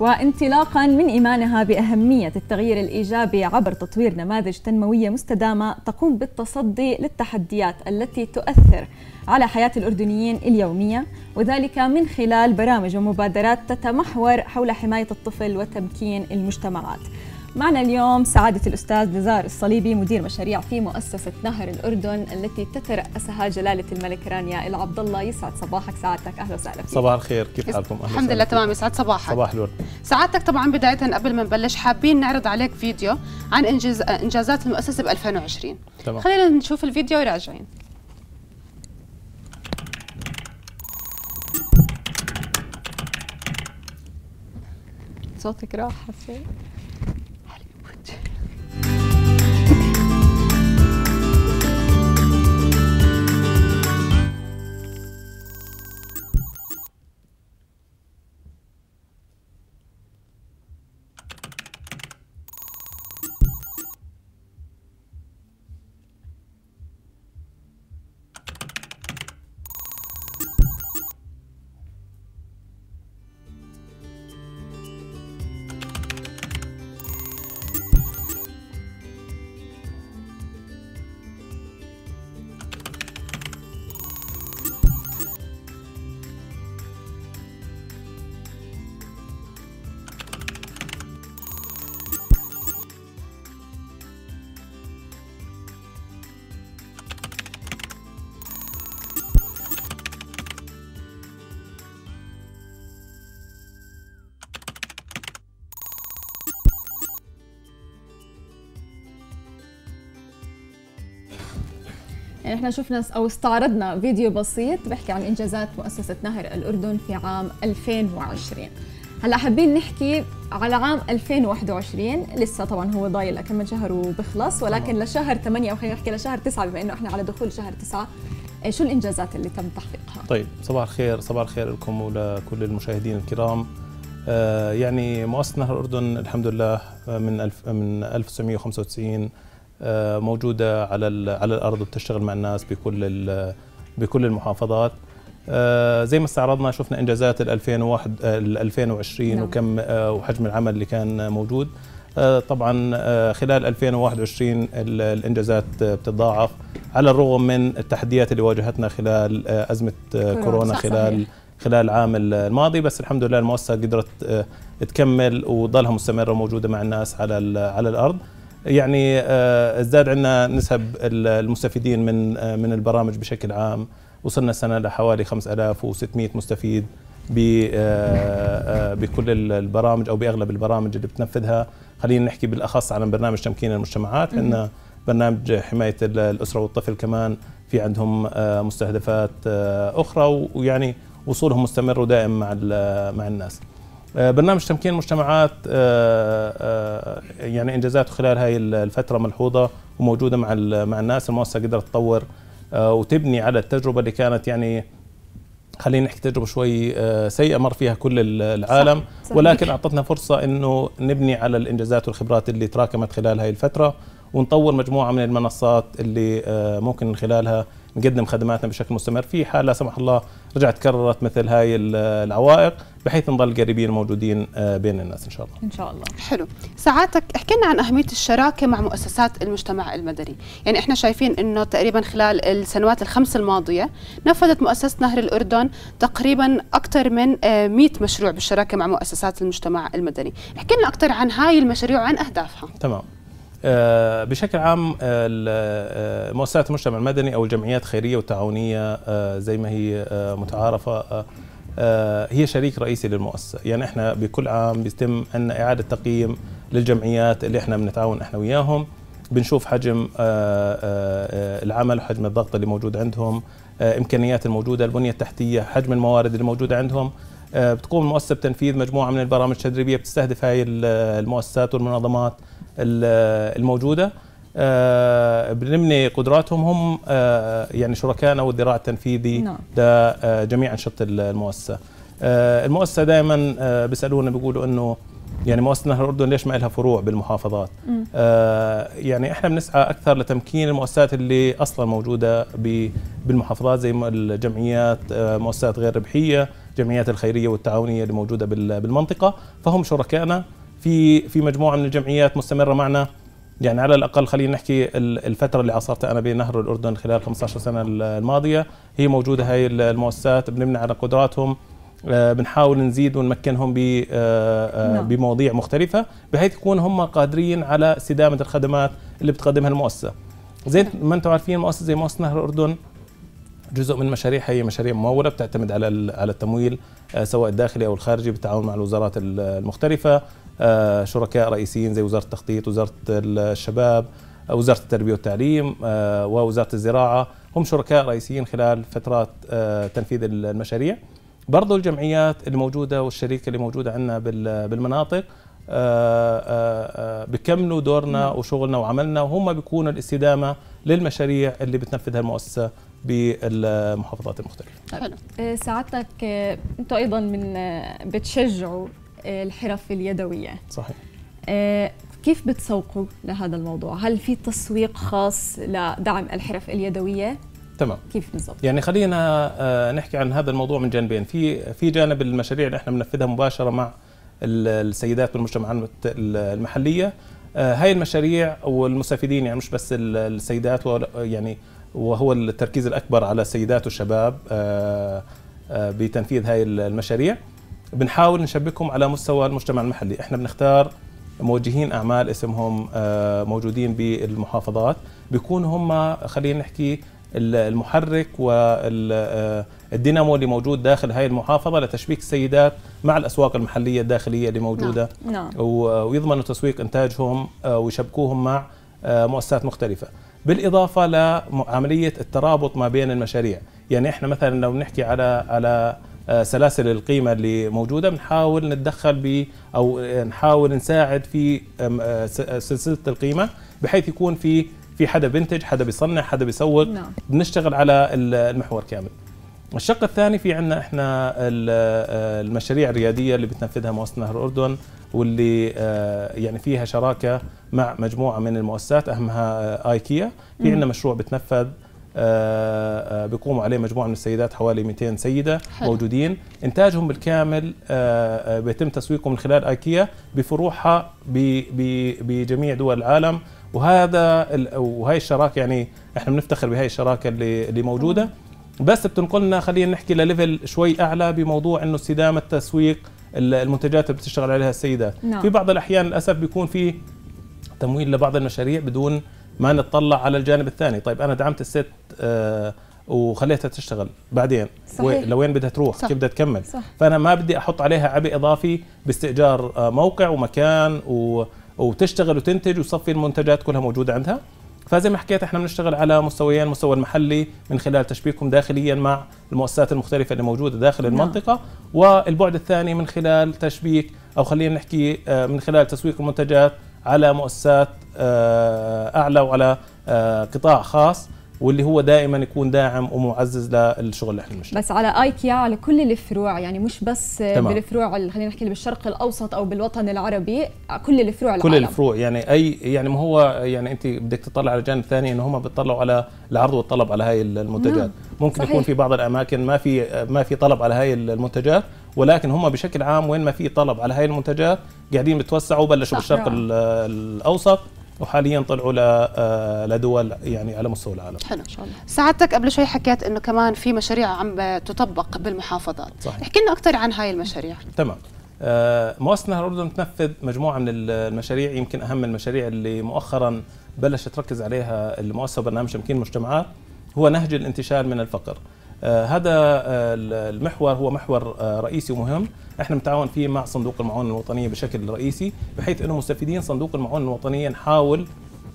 وانطلاقا من إيمانها بأهمية التغيير الإيجابي عبر تطوير نماذج تنموية مستدامة تقوم بالتصدي للتحديات التي تؤثر على حياة الأردنيين اليومية وذلك من خلال برامج ومبادرات تتمحور حول حماية الطفل وتمكين المجتمعات معنا اليوم سعادة الأستاذ نزار الصليبي مدير مشاريع في مؤسسة نهر الأردن التي تترأسها جلالة الملك رانيا العبد الله يسعد صباحك سعادتك أهلا وسهلا فيك صباح الخير كيف حالكم؟ أهلا الحمد لله تمام يسعد صباحك صباح الورد سعادتك طبعا بداية قبل ما نبلش حابين نعرض عليك فيديو عن إنجاز إنجازات المؤسسة ب 2020 تمام خلينا نشوف الفيديو وراجعين صوتك راح حسين يعني احنا شفنا او استعرضنا فيديو بسيط بحكي عن انجازات مؤسسه نهر الاردن في عام 2020 هلا حابين نحكي على عام 2021 لسه طبعا هو ضايل لكم شهر وبخلص ولكن طبعا. لشهر 8 او خلينا نحكي لشهر 9 بما انه احنا على دخول شهر 9 إيه، شو الانجازات اللي تم تحقيقها؟ طيب صباح الخير صباح الخير لكم ولكل المشاهدين الكرام آه يعني مؤسسه نهر الاردن الحمد لله آه، من الف من 1995 آه، موجوده على على الارض وبتشتغل مع الناس بكل بكل المحافظات آه، زي ما استعرضنا شفنا انجازات ال 2001 آه، ال 2020 نعم. وكم وحجم العمل اللي كان موجود طبعا خلال 2021 الانجازات بتتضاعف على الرغم من التحديات اللي واجهتنا خلال ازمه كورونا خلال خلال العام الماضي بس الحمد لله المؤسسه قدرت تكمل وظلها مستمره وموجوده مع الناس على على الارض يعني آه، ازداد عندنا نسب المستفيدين من آه، من البرامج بشكل عام وصلنا السنه لحوالي 5600 مستفيد آه، بكل البرامج او باغلب البرامج اللي بتنفذها خلينا نحكي بالاخص عن برنامج تمكين المجتمعات عندنا برنامج حمايه الاسره والطفل كمان في عندهم مستهدفات اخرى ويعني وصولهم مستمر ودائم مع مع الناس آه، برنامج تمكين المجتمعات آه، آه، يعني انجازاته خلال هاي الفتره ملحوظه وموجوده مع مع الناس المؤسسه قدرت تطور وتبني على التجربه اللي كانت يعني خلينا نحكي تجربه شوي سيئه مر فيها كل العالم صح. صح. ولكن اعطتنا فرصه انه نبني على الانجازات والخبرات اللي تراكمت خلال هاي الفتره ونطور مجموعه من المنصات اللي ممكن من خلالها نقدم خدماتنا بشكل مستمر في حال لا سمح الله رجعت تكررت مثل هاي العوائق بحيث نضل قريبين موجودين آه، بين الناس ان شاء الله ان شاء الله حلو ساعاتك احكي لنا عن اهميه الشراكه مع مؤسسات المجتمع المدني يعني احنا شايفين انه تقريبا خلال السنوات الخمس الماضيه نفذت مؤسسه نهر الاردن تقريبا اكثر من 100 آه، مشروع بالشراكه مع مؤسسات المجتمع المدني احكي لنا اكثر عن هاي المشاريع وعن اهدافها تمام آه، بشكل عام آه، آه، مؤسسات المجتمع المدني او الجمعيات الخيريه والتعاونيه زي ما هي متعارفه هي شريك رئيسي للمؤسسه، يعني احنا بكل عام بيتم عنا اعاده تقييم للجمعيات اللي احنا بنتعاون احنا وياهم، بنشوف حجم العمل وحجم الضغط اللي موجود عندهم، امكانيات الموجوده، البنيه التحتيه، حجم الموارد اللي موجوده عندهم، بتقوم المؤسسه بتنفيذ مجموعه من البرامج التدريبيه بتستهدف هاي المؤسسات والمنظمات الموجوده آه، بنبني قدراتهم هم آه، يعني شركائنا والذراع التنفيذي لجميع نعم. آه، انشطه المؤسسه المؤسسه دائما بيسالونا بيقولوا انه يعني مؤسسه نهر الاردن ليش ما لها فروع بالمحافظات؟ آه يعني احنا بنسعى اكثر لتمكين المؤسسات اللي اصلا موجوده بالمحافظات زي الجمعيات آه مؤسسات غير ربحيه، الجمعيات الخيريه والتعاونيه اللي موجوده بالمنطقه، فهم شركائنا في في مجموعه من الجمعيات مستمره معنا يعني على الاقل خلينا نحكي الفتره اللي عاصرتها انا بنهر الاردن خلال 15 سنه الماضيه هي موجوده هاي المؤسسات بنبني على قدراتهم آه، بنحاول نزيد ونمكنهم آه، آه، نعم. بمواضيع مختلفة بحيث يكون هم قادرين على استدامة الخدمات اللي بتقدمها المؤسسة زي ما انتم عارفين مؤسسة زي مؤسسة نهر الأردن جزء من مشاريعها هي مشاريع ممولة بتعتمد على على التمويل سواء الداخلي أو الخارجي بالتعاون مع الوزارات المختلفة آه، شركاء رئيسيين زي وزاره التخطيط وزاره الشباب آه، وزاره التربيه والتعليم آه، ووزاره الزراعه هم شركاء رئيسيين خلال فترات تنفيذ المشاريع برضو الجمعيات الموجودة والشريكة اللي موجودة عندنا بالمناطق بكملوا دورنا نعم. وشغلنا وعملنا وهم بيكونوا الاستدامة للمشاريع اللي بتنفذها المؤسسة بالمحافظات المختلفة حلو سعادتك انتم ايضا من بتشجعوا الحرف اليدويه صحيح آه، كيف بتسوقوا لهذا الموضوع هل في تسويق خاص لدعم الحرف اليدويه تمام كيف بالضبط يعني خلينا آه، نحكي عن هذا الموضوع من جانبين في في جانب المشاريع اللي احنا بننفذها مباشره مع السيدات بالمجتمعات المحليه آه، هاي المشاريع والمستفيدين يعني مش بس السيدات يعني وهو التركيز الاكبر على السيدات والشباب بتنفيذ هاي المشاريع بنحاول نشبكهم على مستوى المجتمع المحلي احنا بنختار موجهين اعمال اسمهم آه، موجودين بالمحافظات بيكونوا هم خلينا نحكي المحرك والدينامو آه، اللي موجود داخل هاي المحافظة لتشبيك السيدات مع الأسواق المحلية الداخلية اللي موجودة نعم. نعم. ويضمنوا تسويق إنتاجهم آه، ويشبكوهم مع مؤسسات مختلفة بالإضافة لعملية الترابط ما بين المشاريع يعني إحنا مثلا لو نحكي على على آه، سلاسل القيمه اللي موجوده بنحاول نتدخل ب او نحاول نساعد في آه، آه، سلسله القيمه بحيث يكون في في حدا بينتج حدا بيصنع حدا بيسوق نعم. بنشتغل على المحور كامل الشق الثاني في عندنا احنا المشاريع الرياديه اللي بتنفذها مؤسسه نهر الاردن واللي يعني فيها شراكه مع مجموعه من المؤسسات اهمها ايكيا في عندنا مشروع بتنفذ آه، آه، بيقوم عليه مجموعه من السيدات حوالي 200 سيده حل. موجودين انتاجهم بالكامل آه، بيتم تسويقه من خلال ايكيا بفروعها بجميع دول العالم وهذا وهي الشراكه يعني احنا بنفتخر بهي الشراكه اللي اللي موجوده بس بتنقلنا خلينا نحكي لليفل شوي اعلى بموضوع انه استدامه تسويق المنتجات اللي بتشتغل عليها السيدات نعم. في بعض الاحيان للاسف بيكون في تمويل لبعض المشاريع بدون ما نتطلع على الجانب الثاني طيب انا دعمت الست آه، وخليتها تشتغل بعدين صحيح. لوين بدها تروح صح. كيف بدها تكمل صح. فانا ما بدي احط عليها عبء اضافي باستئجار آه، موقع ومكان و... وتشتغل وتنتج وصفي المنتجات كلها موجوده عندها فزي ما حكيت احنا بنشتغل على مستويين المستوى المحلي من خلال تشبيكهم داخليا مع المؤسسات المختلفه اللي موجوده داخل نعم. المنطقه والبعد الثاني من خلال تشبيك او خلينا نحكي آه، من خلال تسويق المنتجات على مؤسسات آه، اعلى وعلى آه، قطاع خاص واللي هو دائما يكون داعم ومعزز للشغل اللي احنا بنشتغله بس على ايكيا على كل الفروع يعني مش بس تمام. بالفروع خلينا نحكي بالشرق الاوسط او بالوطن العربي كل الفروع كل العالم. الفروع يعني اي يعني ما هو يعني انت بدك تطلع على جانب ثاني انه هم بيطلعوا على العرض والطلب على هاي المنتجات نعم. ممكن صحيح. يكون في بعض الاماكن ما في ما في طلب على هاي المنتجات ولكن هم بشكل عام وين ما في طلب على هاي المنتجات قاعدين بتوسعوا بلشوا بالشرق نعم. الاوسط وحاليا طلعوا آه، لدول يعني على مستوى العالم حلو ان شاء الله سعادتك قبل شوي حكيت انه كمان في مشاريع عم تطبق بالمحافظات صحيح. احكي لنا اكثر عن هاي المشاريع تمام آه، مؤسسة نهر الأردن تنفذ مجموعة من المشاريع يمكن أهم المشاريع اللي مؤخرا بلشت تركز عليها المؤسسة برنامج تمكين المجتمعات هو نهج الانتشال من الفقر آه، هذا آه، المحور هو محور آه، رئيسي ومهم احنا متعاون فيه مع صندوق المعونه الوطنيه بشكل رئيسي بحيث انه مستفيدين صندوق المعونه الوطنيه نحاول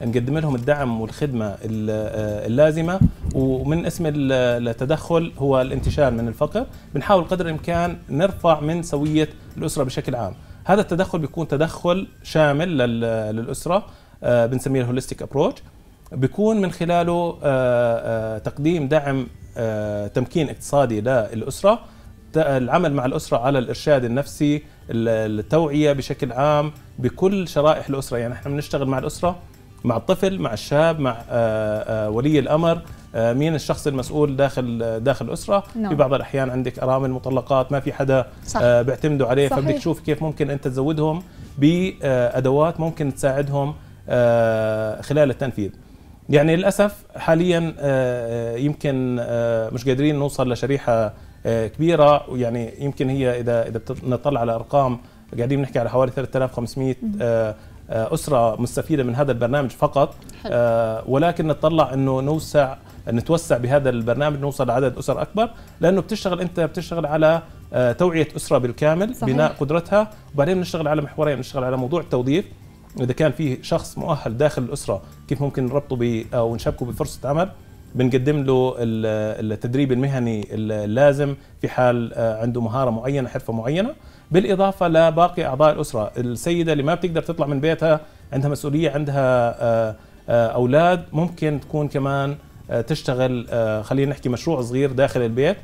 نقدم لهم الدعم والخدمه اللازمه ومن اسم التدخل هو الانتشال من الفقر بنحاول قدر الامكان نرفع من سويه الاسره بشكل عام هذا التدخل بيكون تدخل شامل للاسره بنسميه الهوليستيك ابروتش بيكون من خلاله تقديم دعم آه، تمكين اقتصادي للأسرة العمل مع الأسرة على الإرشاد النفسي التوعية بشكل عام بكل شرائح الأسرة يعني احنا بنشتغل مع الأسرة مع الطفل مع الشاب مع آه، آه، ولي الأمر مين الشخص المسؤول داخل داخل الاسره no. في نعم. بعض الاحيان عندك ارامل مطلقات ما في حدا صح. بيعتمدوا عليه صحيح. فبدك تشوف كيف ممكن انت تزودهم بادوات ممكن تساعدهم خلال التنفيذ يعني للاسف حاليا آه، آه، يمكن آه، مش قادرين نوصل لشريحه كبيره ويعني يمكن هي اذا اذا نطلع على ارقام قاعدين بنحكي على حوالي 3500 اسره مستفيده من هذا البرنامج فقط ولكن نطلع انه نوسع نتوسع بهذا البرنامج نوصل لعدد اسر اكبر لانه بتشتغل انت بتشتغل على توعيه اسره بالكامل صحيح. بناء قدرتها وبعدين بنشتغل على محورين بنشتغل على موضوع التوظيف اذا كان في شخص مؤهل داخل الاسره كيف ممكن نربطه ب او نشبكه بفرصه عمل بنقدم له التدريب المهني اللازم في حال آه، عنده مهاره معينه حرفه معينه بالاضافه لباقي اعضاء الاسره السيده اللي ما بتقدر تطلع من بيتها عندها مسؤوليه عندها آه، آه، اولاد ممكن تكون كمان تشتغل خلينا نحكي مشروع صغير داخل البيت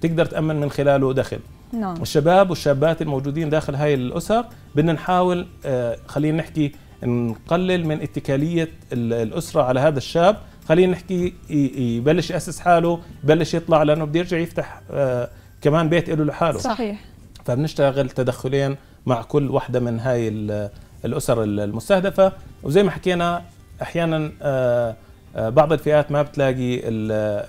تقدر تامن من خلاله دخل نعم. والشباب والشابات الموجودين داخل هاي الاسر بدنا نحاول آه، خلينا نحكي نقلل من اتكاليه الاسره على هذا الشاب خلينا نحكي يبلش ياسس حاله يبلش يطلع لانه بده يرجع يفتح آه، كمان بيت له لحاله صحيح فبنشتغل تدخلين مع كل وحده من هاي الاسر المستهدفه وزي ما حكينا احيانا آه، بعض الفئات ما بتلاقي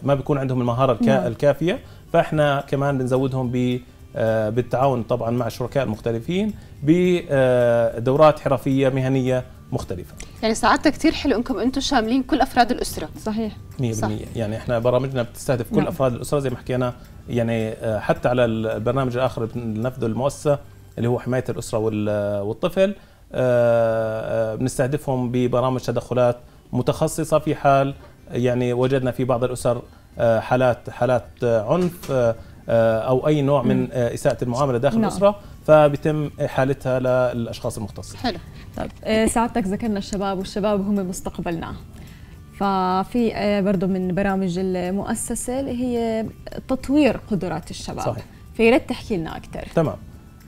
ما بيكون عندهم المهاره نعم. الكافيه فاحنا كمان بنزودهم ب آه، بالتعاون طبعا مع الشركاء المختلفين بدورات حرفيه مهنيه مختلفة يعني سعادتك كثير حلو انكم انتم شاملين كل افراد الاسرة صحيح 100% صح. يعني احنا برامجنا بتستهدف كل نعم. افراد الاسرة زي ما حكينا يعني آه، حتى على البرنامج الاخر اللي بننفذه المؤسسة اللي هو حماية الاسرة آه، والطفل بنستهدفهم ببرامج تدخلات متخصصة في حال يعني وجدنا في بعض الاسر حالات حالات عنف آه، او اي نوع من آه، اساءه المعامله داخل نعم. الاسره فبتم احالتها للاشخاص المختصين حلو طيب آه، سعادتك ذكرنا الشباب والشباب هم مستقبلنا ففي برضه من برامج المؤسسه اللي هي تطوير قدرات الشباب صحيح فيا ريت تحكي لنا اكثر تمام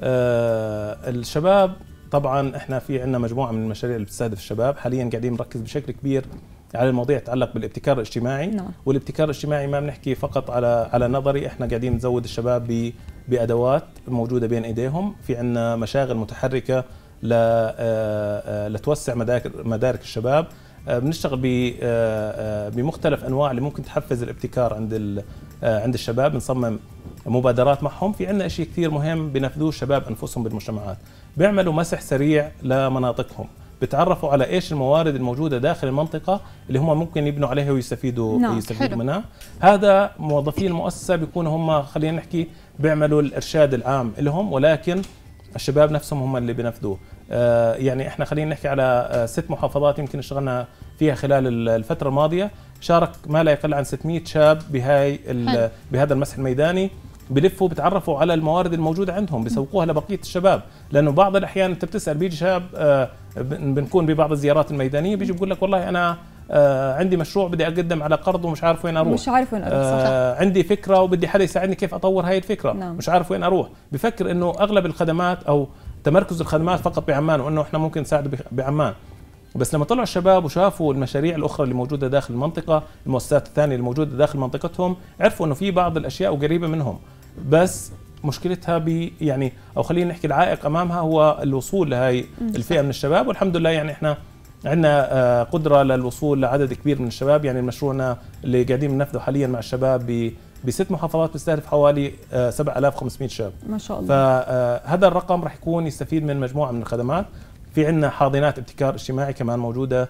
آه الشباب طبعا احنا في عندنا مجموعه من المشاريع اللي بتستهدف الشباب حاليا قاعدين نركز بشكل كبير على المواضيع تتعلق بالابتكار الاجتماعي نعم. والابتكار الاجتماعي ما بنحكي فقط على على نظري احنا قاعدين نزود الشباب بادوات موجوده بين ايديهم في عندنا مشاغل متحركه آه، آه، لتوسع مدارك الشباب آه، بنشتغل بمختلف انواع اللي ممكن تحفز الابتكار عند عند الشباب بنصمم مبادرات معهم في عندنا شيء كثير مهم بينفذوه الشباب انفسهم بالمجتمعات بيعملوا مسح سريع لمناطقهم بتعرفوا على ايش الموارد الموجوده داخل المنطقه اللي هم ممكن يبنوا عليها ويستفيدوا نعم. يستفيدوا منها هذا موظفي المؤسسه بيكونوا هم خلينا نحكي بيعملوا الارشاد العام لهم ولكن الشباب نفسهم هم اللي بينفذوه آه يعني احنا خلينا نحكي على آه ست محافظات يمكن اشتغلنا فيها خلال الفتره الماضيه شارك ما لا يقل عن 600 شاب بهاي بهذا المسح الميداني بلفوا بتعرفوا على الموارد الموجوده عندهم بيسوقوها لبقيه الشباب لانه بعض الاحيان انت بتسال بيجي شاب آه بنكون ببعض الزيارات الميدانيه بيجي بقول لك والله انا آه عندي مشروع بدي اقدم على قرض ومش عارف وين اروح مش عارف وين اروح صح. آه عندي فكره وبدي حدا يساعدني كيف اطور هاي الفكره نعم. مش عارف وين اروح بفكر انه اغلب الخدمات او تمركز الخدمات فقط بعمان وانه احنا ممكن نساعده بعمان بس لما طلعوا الشباب وشافوا المشاريع الاخرى اللي موجوده داخل المنطقه المؤسسات الثانيه اللي موجوده داخل منطقتهم عرفوا انه في بعض الاشياء قريبه منهم بس مشكلتها ب يعني او خلينا نحكي العائق امامها هو الوصول لهي الفئه من الشباب والحمد لله يعني احنا عندنا آه، قدره للوصول لعدد كبير من الشباب يعني مشروعنا اللي قاعدين بننفذه حاليا مع الشباب بست محافظات بيستهدف حوالي 7500 آه، شاب ما شاء الله فهذا آه، الرقم راح يكون يستفيد من مجموعه من الخدمات في عندنا حاضنات ابتكار اجتماعي كمان موجوده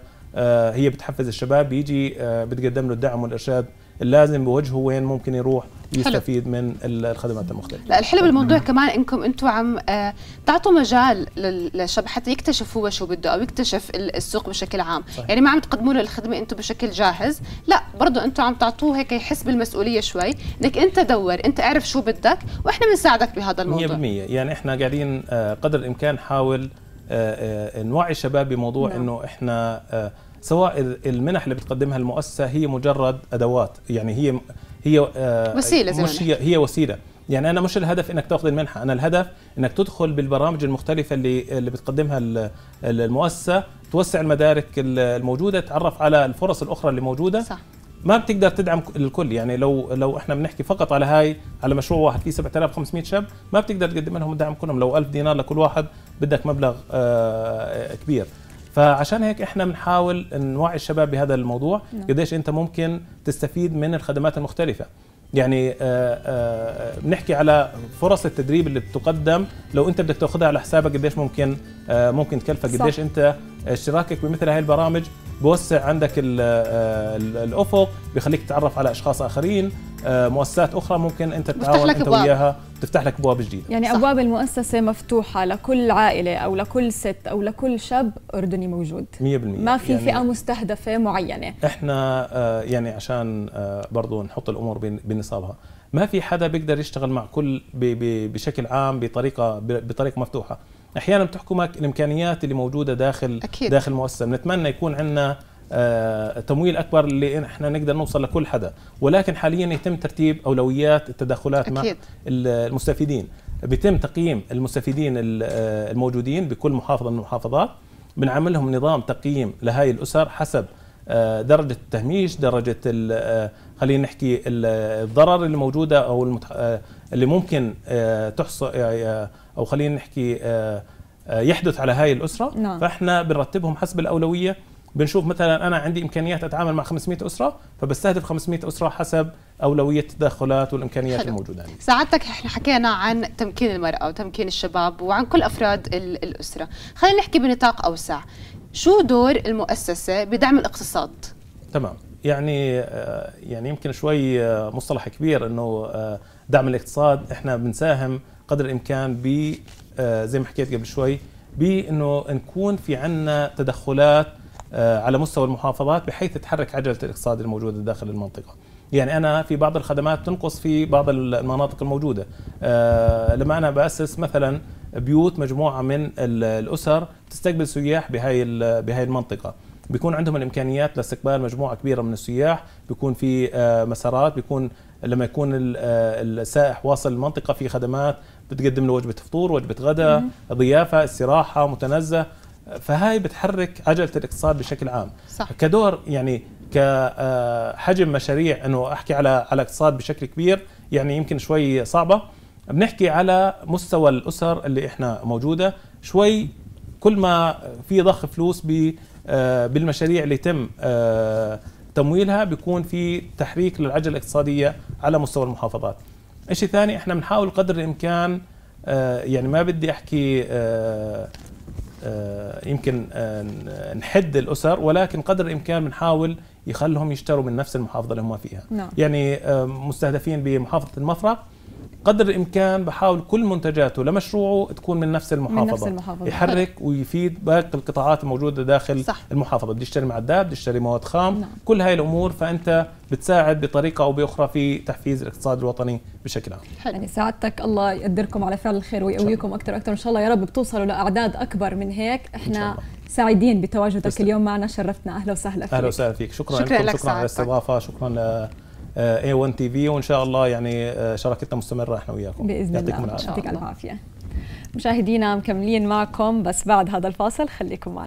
هي بتحفز الشباب بيجي بتقدم له الدعم والارشاد اللازم بوجهه وين ممكن يروح يستفيد حلو. من الخدمات المختلفه لا الحلو بالموضوع كمان انكم انتم عم آه، تعطوا مجال للشاب حتى يكتشف هو شو بده او يكتشف السوق بشكل عام صحيح. يعني ما عم تقدموا له الخدمه انتم بشكل جاهز لا برضه انتم عم تعطوه هيك يحس بالمسؤوليه شوي انك انت دور انت اعرف شو بدك واحنا بنساعدك بهذا الموضوع 100% يعني احنا قاعدين آه، قدر الامكان نحاول آه، نوعي الشباب بموضوع نعم. انه احنا سواء المنح اللي بتقدمها المؤسسه هي مجرد ادوات يعني هي هي آه، وسيله زي مش هي, هي وسيله يعني انا مش الهدف انك تاخذ المنحه انا الهدف انك تدخل بالبرامج المختلفه اللي اللي بتقدمها المؤسسه توسع المدارك الموجوده تعرف على الفرص الاخرى اللي موجوده صح. ما بتقدر تدعم الكل يعني لو لو احنا بنحكي فقط على هاي على مشروع واحد فيه 7500 شاب ما بتقدر تقدم لهم الدعم كلهم لو 1000 دينار لكل واحد بدك مبلغ آه، كبير فعشان هيك احنا بنحاول نوعي الشباب بهذا الموضوع نعم. قديش انت ممكن تستفيد من الخدمات المختلفه يعني آه، آه، بنحكي على فرص التدريب اللي بتقدم لو انت بدك تاخذها على حسابك قديش ممكن آه، ممكن تكلفك قديش انت اشتراكك بمثل هاي البرامج بوسع عندك آه، الافق بيخليك تتعرف على اشخاص اخرين آه، مؤسسات اخرى ممكن انت تتعاون انت وياها تفتح لك ابواب جديده يعني ابواب المؤسسه مفتوحه لكل عائله او لكل ست او لكل شاب اردني موجود 100% ما في يعني فئه مستهدفه معينه احنا آه، يعني عشان برضه نحط الامور بنصابها ما في حدا بيقدر يشتغل مع كل بشكل عام بطريقه بطريقه مفتوحه احيانا بتحكمك الامكانيات اللي موجوده داخل أكيد. داخل المؤسسه بنتمنى يكون عندنا آه، تمويل اكبر اللي احنا نقدر نوصل لكل حدا ولكن حاليا يتم ترتيب اولويات التدخلات أكيد. مع المستفيدين بيتم تقييم المستفيدين الموجودين بكل محافظه من المحافظات بنعملهم نظام تقييم لهي الاسر حسب آه، درجة التهميش درجة آه، خلينا نحكي الضرر اللي موجودة أو آه، اللي ممكن آه، تحصل آه، آه، او خلينا نحكي يحدث على هاي الاسره نعم. فاحنا بنرتبهم حسب الاولويه بنشوف مثلا انا عندي امكانيات اتعامل مع 500 اسره فبستهدف 500 اسره حسب اولويه التدخلات والامكانيات حلو. الموجوده عندي. سعادتك احنا حكينا عن تمكين المراه وتمكين الشباب وعن كل افراد الاسره، خلينا نحكي بنطاق اوسع. شو دور المؤسسه بدعم الاقتصاد؟ تمام، يعني يعني يمكن شوي مصطلح كبير انه دعم الاقتصاد احنا بنساهم قدر الامكان ب آه، زي ما حكيت قبل شوي بانه نكون في عنا تدخلات آه، على مستوى المحافظات بحيث تحرك عجله الاقتصاد الموجوده داخل المنطقه. يعني انا في بعض الخدمات تنقص في بعض المناطق الموجوده آه، لما انا باسس مثلا بيوت مجموعه من الاسر تستقبل سياح بهاي بهاي المنطقه بيكون عندهم الامكانيات لاستقبال مجموعه كبيره من السياح بيكون في مسارات بيكون لما يكون آه، السائح واصل المنطقه في خدمات بتقدم له وجبه فطور وجبه غداء ضيافه استراحه متنزه فهاي بتحرك عجله الاقتصاد بشكل عام صح. كدور يعني كحجم آه، مشاريع انه احكي على على اقتصاد بشكل كبير يعني يمكن شوي صعبه بنحكي على مستوى الاسر اللي احنا موجوده شوي كل ما في ضخ فلوس آه، بالمشاريع اللي تم تمويلها بيكون في تحريك للعجله الاقتصاديه على مستوى المحافظات شيء ثاني احنا بنحاول قدر الامكان آه، يعني ما بدي احكي آه، آه، يمكن نحد الاسر ولكن قدر الامكان بنحاول يخلهم يشتروا من نفس المحافظه اللي هم فيها نعم. يعني مستهدفين بمحافظه المفرق قدر الامكان بحاول كل منتجاته لمشروعه تكون من نفس المحافظه, من نفس المحافظة. يحرك ويفيد باقي القطاعات الموجوده داخل صح. المحافظه بدي اشتري معدات بدي اشتري مواد خام نعم. كل هاي الامور فانت بتساعد بطريقه او باخرى في تحفيز الاقتصاد الوطني بشكل عام حلو. يعني سعادتك الله يقدركم على فعل الخير ويقويكم اكثر واكثر ان شاء الله يا رب بتوصلوا لاعداد اكبر من هيك احنا سعيدين بتواجدك اليوم معنا شرفتنا اهلا وسهلا فيك اهلا وسهلا فيك شكرا, شكرا لكم شكرا على الاستضافه شكرا اي 1 تي في وان شاء الله يعني آه، شراكتنا مستمره احنا وياكم باذن يعطيكم الله يعطيكم العافيه مشاهدينا مكملين معكم بس بعد هذا الفاصل خليكم معنا